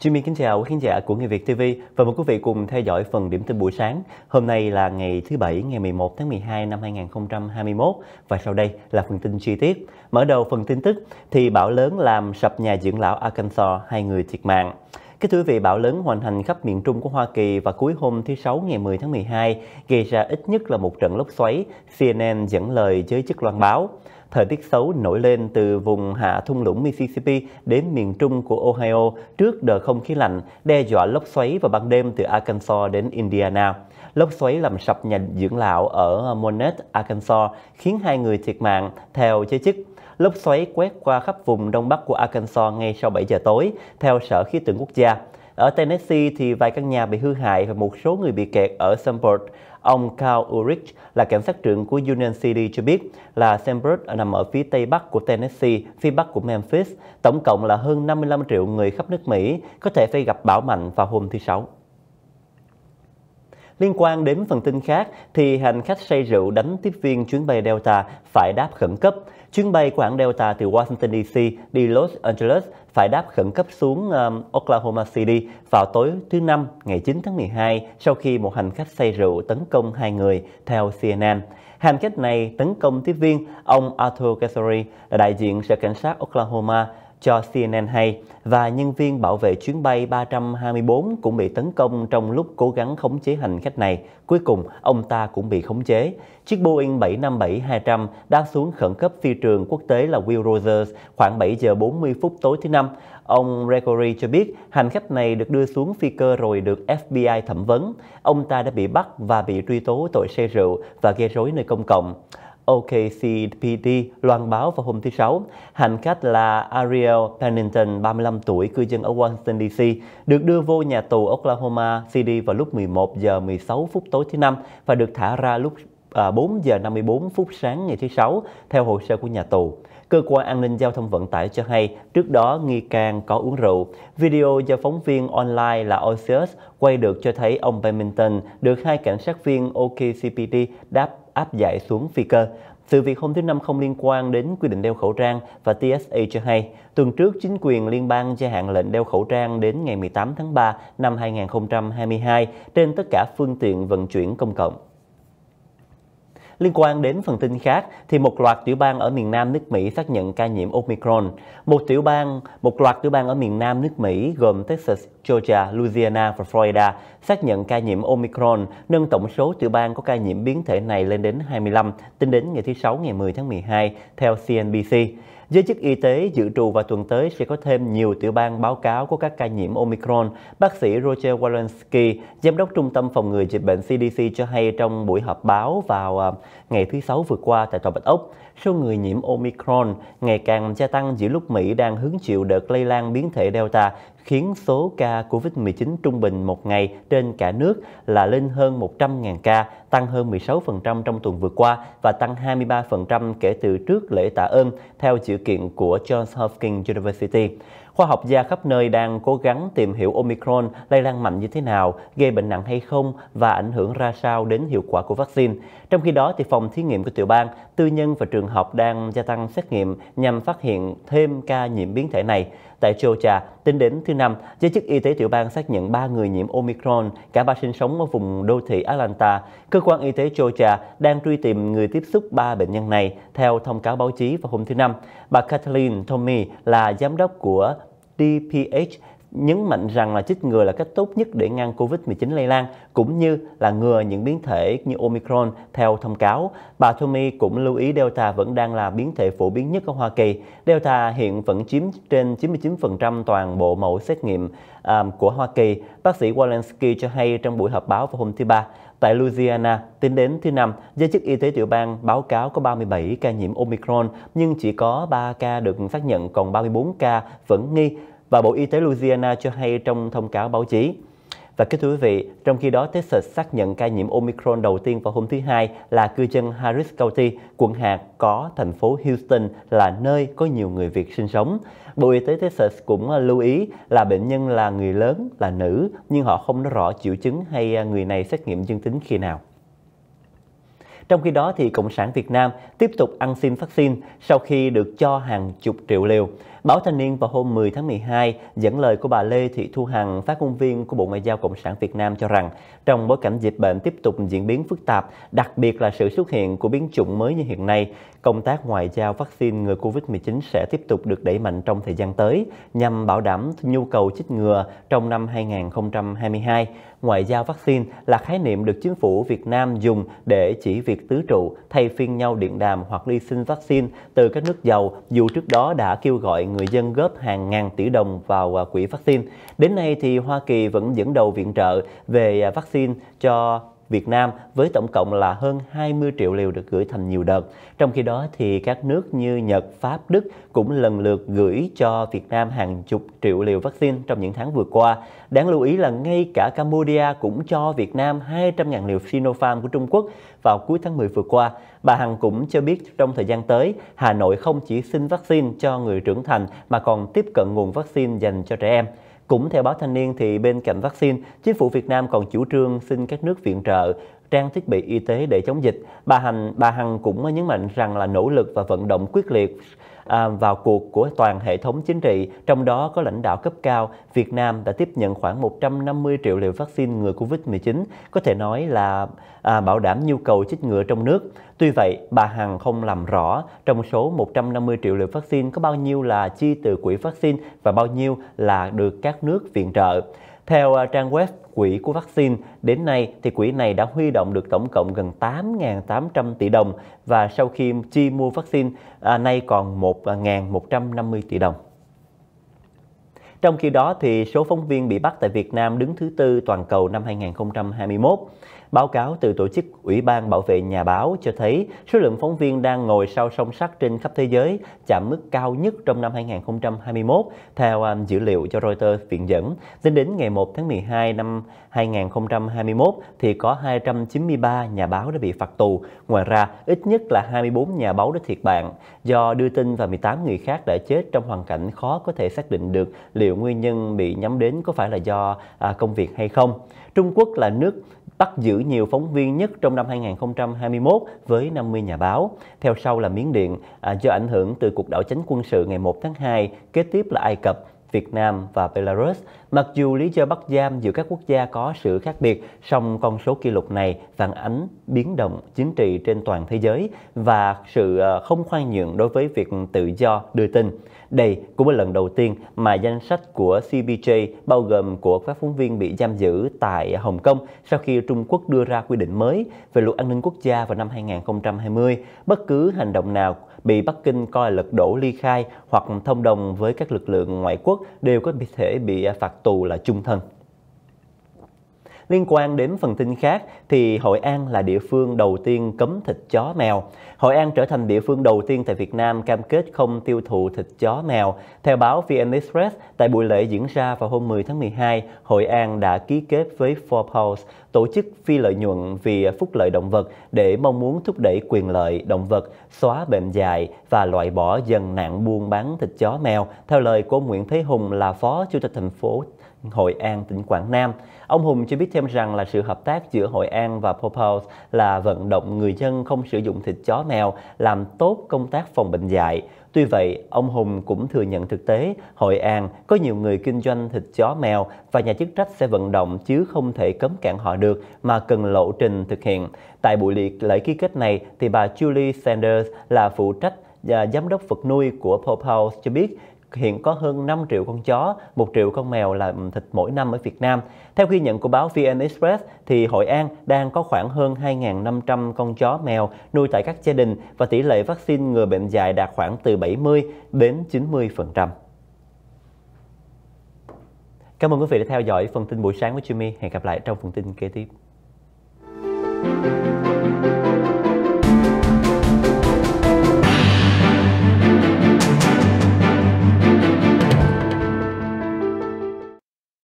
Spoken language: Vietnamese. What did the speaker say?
Chị Minh kính chào quý khán giả của Người Việt TV và mời quý vị cùng theo dõi phần điểm tin buổi sáng. Hôm nay là ngày thứ Bảy, ngày 11 tháng 12 năm 2021 và sau đây là phần tin chi tiết. Mở đầu phần tin tức thì bão lớn làm sập nhà dưỡng lão Arkansas, hai người thiệt mạng. Kính thưa quý vị, bão lớn hoàn thành khắp miền Trung của Hoa Kỳ và cuối hôm thứ Sáu ngày 10 tháng 12 gây ra ít nhất là một trận lốc xoáy, CNN dẫn lời giới chức loan báo. Thời tiết xấu nổi lên từ vùng hạ thung lũng Mississippi đến miền trung của Ohio trước đợt không khí lạnh đe dọa lốc xoáy vào ban đêm từ Arkansas đến Indiana. Lốc xoáy làm sập nhà dưỡng lão ở Monette, Arkansas, khiến hai người thiệt mạng theo giới chức. Lốc xoáy quét qua khắp vùng đông bắc của Arkansas ngay sau 7 giờ tối, theo Sở Khí tượng Quốc gia. Ở Tennessee thì vài căn nhà bị hư hại và một số người bị kẹt ở Sanford. Ông Carl Ulrich là cảnh sát trưởng của Union City cho biết là Sanford nằm ở phía tây bắc của Tennessee, phía bắc của Memphis. Tổng cộng là hơn 55 triệu người khắp nước Mỹ có thể phải gặp bão mạnh vào hôm thứ Sáu. Liên quan đến phần tin khác, thì hành khách say rượu đánh tiếp viên chuyến bay Delta phải đáp khẩn cấp. Chuyến bay của hãng Delta từ Washington DC đi Los Angeles phải đáp khẩn cấp xuống um, Oklahoma City vào tối thứ Năm ngày 9 tháng 12 sau khi một hành khách say rượu tấn công hai người, theo CNN. Hành khách này tấn công tiếp viên ông Arthur Cassery, đại diện sở cảnh sát Oklahoma, cho CNN hay và nhân viên bảo vệ chuyến bay 324 cũng bị tấn công trong lúc cố gắng khống chế hành khách này. Cuối cùng, ông ta cũng bị khống chế. Chiếc Boeing 757-200 đang xuống khẩn cấp phi trường quốc tế là Will Rogers khoảng 7 giờ 40 phút tối thứ Năm. Ông Gregory cho biết hành khách này được đưa xuống phi cơ rồi được FBI thẩm vấn. Ông ta đã bị bắt và bị truy tố tội say rượu và gây rối nơi công cộng. OKCPD loan báo vào hôm thứ Sáu, hành khách là Ariel Pennington, 35 tuổi, cư dân ở Washington D.C. được đưa vô nhà tù Oklahoma City vào lúc 11 giờ 16 phút tối thứ Năm và được thả ra lúc 4 à, giờ 54 phút sáng ngày thứ Sáu, theo hồ sơ của nhà tù. Cơ quan an ninh giao thông vận tải cho hay trước đó nghi can có uống rượu. Video do phóng viên online là Osius quay được cho thấy ông Pennington được hai cảnh sát viên OKCPD đáp áp giải xuống phi cơ. Sự việc hôm thứ Năm không liên quan đến quy định đeo khẩu trang và TSA cho hay, tuần trước chính quyền liên bang gia hạn lệnh đeo khẩu trang đến ngày 18 tháng 3 năm 2022 trên tất cả phương tiện vận chuyển công cộng. Liên quan đến phần tin khác, thì một loạt tiểu bang ở miền Nam nước Mỹ xác nhận ca nhiễm Omicron. Một tiểu bang, một loạt tiểu bang ở miền Nam nước Mỹ gồm Texas, Georgia, Louisiana và Florida xác nhận ca nhiễm Omicron, nâng tổng số tiểu bang có ca nhiễm biến thể này lên đến 25 tính đến ngày thứ Sáu ngày 10 tháng 12 theo CNBC. Giới chức y tế dự trù vào tuần tới sẽ có thêm nhiều tiểu bang báo cáo của các ca nhiễm Omicron. Bác sĩ Roger Walensky, giám đốc Trung tâm Phòng ngừa Dịch bệnh CDC cho hay trong buổi họp báo vào à, ngày thứ Sáu vừa qua tại Tòa Bạch Ốc, số người nhiễm Omicron ngày càng gia tăng giữa lúc Mỹ đang hứng chịu đợt lây lan biến thể Delta khiến số ca COVID-19 trung bình một ngày trên cả nước là lên hơn 100.000 ca, tăng hơn 16% trong tuần vừa qua và tăng 23% kể từ trước lễ tạ ơn, theo dự kiện của Johns Hopkins University. Khoa học gia khắp nơi đang cố gắng tìm hiểu Omicron lây lan mạnh như thế nào, gây bệnh nặng hay không và ảnh hưởng ra sao đến hiệu quả của vaccine. Trong khi đó, thì phòng thí nghiệm của tiểu bang, tư nhân và trường học đang gia tăng xét nghiệm nhằm phát hiện thêm ca nhiễm biến thể này. Tại Georgia, tính đến thứ Năm, giới chức y tế tiểu bang xác nhận 3 người nhiễm Omicron, cả ba sinh sống ở vùng đô thị Atlanta. Cơ quan y tế Georgia đang truy tìm người tiếp xúc ba bệnh nhân này, theo thông cáo báo chí vào hôm thứ Năm. Bà Kathleen Tommy là giám đốc của DPH nhấn mạnh rằng là chích ngừa là cách tốt nhất để ngăn Covid-19 lây lan, cũng như là ngừa những biến thể như Omicron theo thông cáo. Bà Tommy cũng lưu ý Delta vẫn đang là biến thể phổ biến nhất ở Hoa Kỳ. Delta hiện vẫn chiếm trên 99% toàn bộ mẫu xét nghiệm um, của Hoa Kỳ. Bác sĩ Walensky cho hay trong buổi họp báo vào hôm thứ Ba, Tại Louisiana, tính đến thứ Năm, giới chức y tế tiểu bang báo cáo có 37 ca nhiễm Omicron, nhưng chỉ có 3 ca được xác nhận, còn 34 ca vẫn nghi. Và Bộ Y tế Louisiana cho hay trong thông cáo báo chí. Và kính thưa quý vị, trong khi đó Texas xác nhận ca nhiễm Omicron đầu tiên vào hôm thứ Hai là cư dân Harris County, quận hạt có thành phố Houston là nơi có nhiều người Việt sinh sống. Bộ Y tế Texas cũng lưu ý là bệnh nhân là người lớn, là nữ, nhưng họ không nói rõ triệu chứng hay à, người này xét nghiệm dương tính khi nào. Trong khi đó, thì Cộng sản Việt Nam tiếp tục ăn xin vaccine sau khi được cho hàng chục triệu liều. Báo Thanh niên vào hôm 10 tháng 12 dẫn lời của bà Lê Thị Thu Hằng, phát ngôn viên của Bộ Ngoại giao Cộng sản Việt Nam cho rằng trong bối cảnh dịch bệnh tiếp tục diễn biến phức tạp, đặc biệt là sự xuất hiện của biến chủng mới như hiện nay, công tác ngoại giao vaccine ngừa COVID-19 sẽ tiếp tục được đẩy mạnh trong thời gian tới nhằm bảo đảm nhu cầu chích ngừa trong năm 2022. Ngoại giao vaccine là khái niệm được chính phủ Việt Nam dùng để chỉ việc tứ trụ thay phiên nhau điện đàm hoặc đi xin vaccine từ các nước giàu dù trước đó đã kêu gọi người người dân góp hàng ngàn tỷ đồng vào à, quỹ vaccine. Đến nay thì Hoa Kỳ vẫn dẫn đầu viện trợ về à, vaccine cho Việt Nam với tổng cộng là hơn 20 triệu liều được gửi thành nhiều đợt. Trong khi đó thì các nước như Nhật, Pháp, Đức cũng lần lượt gửi cho Việt Nam hàng chục triệu liều vaccine trong những tháng vừa qua. Đáng lưu ý là ngay cả Cambodia cũng cho Việt Nam 200.000 liều Sinopharm của Trung Quốc vào cuối tháng 10 vừa qua. Bà Hằng cũng cho biết trong thời gian tới, Hà Nội không chỉ xin vaccine cho người trưởng thành mà còn tiếp cận nguồn vaccine dành cho trẻ em. Cũng theo báo Thanh niên thì bên cạnh vaccine, chính phủ Việt Nam còn chủ trương xin các nước viện trợ trang thiết bị y tế để chống dịch. Bà Hằng, bà Hằng cũng nhấn mạnh rằng là nỗ lực và vận động quyết liệt à, vào cuộc của toàn hệ thống chính trị, trong đó có lãnh đạo cấp cao, Việt Nam đã tiếp nhận khoảng 150 triệu liều vaccine ngừa Covid-19, có thể nói là à, bảo đảm nhu cầu chích ngừa trong nước. Tuy vậy, bà Hằng không làm rõ trong số 150 triệu liều vaccine có bao nhiêu là chi từ quỹ vaccine và bao nhiêu là được các nước viện trợ. Theo à, trang web Quỹ của vaccine, đến nay thì quỹ này đã huy động được tổng cộng gần 8.800 tỷ đồng và sau khi chi mua vaccine, à, nay còn 1.150 à, tỷ đồng. Trong khi đó, thì số phóng viên bị bắt tại Việt Nam đứng thứ tư toàn cầu năm 2021. Báo cáo từ Tổ chức Ủy ban Bảo vệ Nhà báo cho thấy số lượng phóng viên đang ngồi sau song sắt trên khắp thế giới chạm mức cao nhất trong năm 2021 theo um, dữ liệu cho Reuters viện dẫn. Tính đến ngày 1 tháng 12 năm 2021 thì có 293 nhà báo đã bị phạt tù. Ngoài ra, ít nhất là 24 nhà báo đã thiệt mạng do đưa tin và 18 người khác đã chết trong hoàn cảnh khó có thể xác định được liệu liệu nguyên nhân bị nhắm đến có phải là do à, công việc hay không. Trung Quốc là nước bắt giữ nhiều phóng viên nhất trong năm 2021 với 50 nhà báo. Theo sau là Miến Điện à, do ảnh hưởng từ cuộc đảo chính quân sự ngày 1 tháng 2, kế tiếp là Ai Cập Việt Nam và Belarus. Mặc dù lý do bắt giam giữa các quốc gia có sự khác biệt, song con số kỷ lục này phản ánh biến động chính trị trên toàn thế giới và sự ờ, không khoan nhượng đối với việc tự do đưa tin. Đây cũng là lần đầu tiên mà danh sách của CBJ bao gồm của các phóng viên bị giam giữ tại Hồng Kông sau khi Trung Quốc đưa ra quy định mới về luật an ninh quốc gia vào năm 2020. Bất cứ hành động nào bị Bắc Kinh coi là lật đổ ly khai hoặc thông đồng với các lực lượng ngoại quốc đều có thể bị phạt tù là chung thân. Liên quan đến phần tin khác thì Hội An là địa phương đầu tiên cấm thịt chó mèo. Hội An trở thành địa phương đầu tiên tại Việt Nam cam kết không tiêu thụ thịt chó mèo. Theo báo VN Express, tại buổi lễ diễn ra vào hôm 10 tháng 12, Hội An đã ký kết với Four Paws, tổ chức phi lợi nhuận vì phúc lợi động vật để mong muốn thúc đẩy quyền lợi động vật, xóa bệnh dạy và loại bỏ dần nạn buôn bán thịt chó mèo, theo lời của Nguyễn Thế Hùng là Phó Chủ tịch thành phố Hội An, tỉnh Quảng Nam. Ông Hùng cho biết thêm rằng là sự hợp tác giữa Hội An và Popals là vận động người dân không sử dụng thịt chó mèo, làm tốt công tác phòng bệnh dạy. Tuy vậy, ông Hùng cũng thừa nhận thực tế Hội An có nhiều người kinh doanh thịt chó mèo và nhà chức trách sẽ vận động chứ không thể cấm cản họ được mà cần lộ trình thực hiện. Tại buổi lễ ký kết này, thì bà Julie Sanders là phụ trách và giám đốc vật nuôi của Pope House cho biết hiện có hơn 5 triệu con chó, 1 triệu con mèo làm thịt mỗi năm ở Việt Nam. Theo ghi nhận của báo VN Express, thì Hội An đang có khoảng hơn 2.500 con chó mèo nuôi tại các gia đình và tỷ lệ vaccine ngừa bệnh dạy đạt khoảng từ 70 đến 90%. Cảm ơn quý vị đã theo dõi phần tin buổi sáng của Jimmy. Hẹn gặp lại trong phần tin kế tiếp.